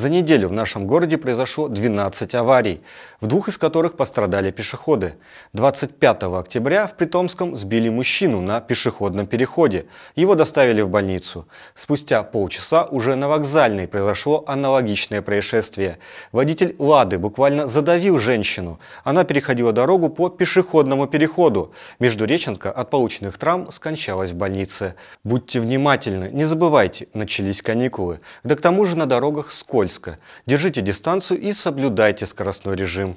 За неделю в нашем городе произошло 12 аварий, в двух из которых пострадали пешеходы. 25 октября в Притомском сбили мужчину на пешеходном переходе. Его доставили в больницу. Спустя полчаса уже на вокзальной произошло аналогичное происшествие. Водитель «Лады» буквально задавил женщину. Она переходила дорогу по пешеходному переходу. Междуреченко от полученных травм скончалась в больнице. Будьте внимательны, не забывайте, начались каникулы. Да к тому же на дорогах скользко Вольска. Держите дистанцию и соблюдайте скоростной режим.